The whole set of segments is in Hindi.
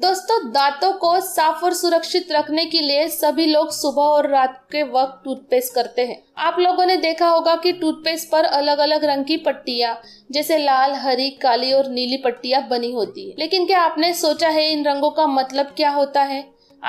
दोस्तों दांतों को साफ और सुरक्षित रखने के लिए सभी लोग सुबह और रात के वक्त टूथपेस्ट करते हैं आप लोगों ने देखा होगा कि टूथपेस्ट पर अलग अलग रंग की पट्टिया जैसे लाल हरी काली और नीली पट्टिया बनी होती है लेकिन क्या आपने सोचा है इन रंगों का मतलब क्या होता है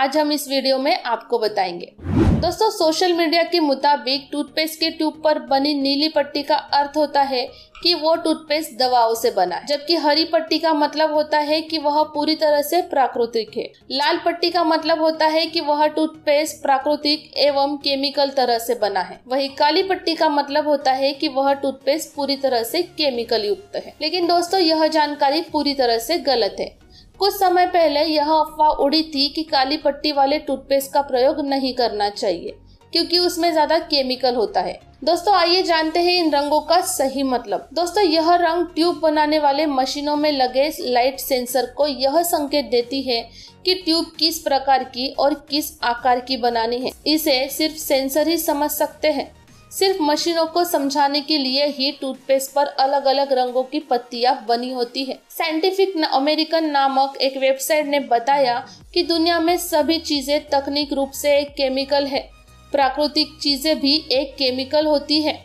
आज हम इस वीडियो में आपको बताएंगे दोस्तों सोशल मीडिया के मुताबिक टूथपेस्ट के ट्यूब पर बनी नीली पट्टी का अर्थ होता है कि वो टूथपेस्ट दवाओं से बना है जबकि हरी पट्टी का मतलब होता है कि वह पूरी तरह से प्राकृतिक है लाल पट्टी का मतलब होता है कि वह टूथपेस्ट प्राकृतिक एवं केमिकल तरह से बना है वही काली पट्टी का मतलब होता है कि वह टूथपेस्ट पूरी तरह से केमिकल युक्त है लेकिन दोस्तों यह जानकारी पूरी तरह से गलत है कुछ समय पहले यह अफवाह उड़ी थी कि काली पट्टी वाले टूथपेस्ट का प्रयोग नहीं करना चाहिए क्योंकि उसमें ज्यादा केमिकल होता है दोस्तों आइए जानते हैं इन रंगों का सही मतलब दोस्तों यह रंग ट्यूब बनाने वाले मशीनों में लगे लाइट सेंसर को यह संकेत देती है कि ट्यूब किस प्रकार की और किस आकार की बनानी है इसे सिर्फ सेंसर ही समझ सकते हैं सिर्फ मशीनों को समझाने के लिए ही टूथपेस्ट पर अलग अलग रंगों की पत्तियां बनी होती है साइंटिफिक अमेरिकन नामक एक वेबसाइट ने बताया कि दुनिया में सभी चीजें तकनीक रूप से एक केमिकल है प्राकृतिक चीजें भी एक केमिकल होती है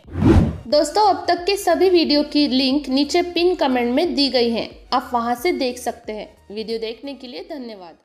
दोस्तों अब तक के सभी वीडियो की लिंक नीचे पिन कमेंट में दी गई है आप वहाँ से देख सकते हैं वीडियो देखने के लिए धन्यवाद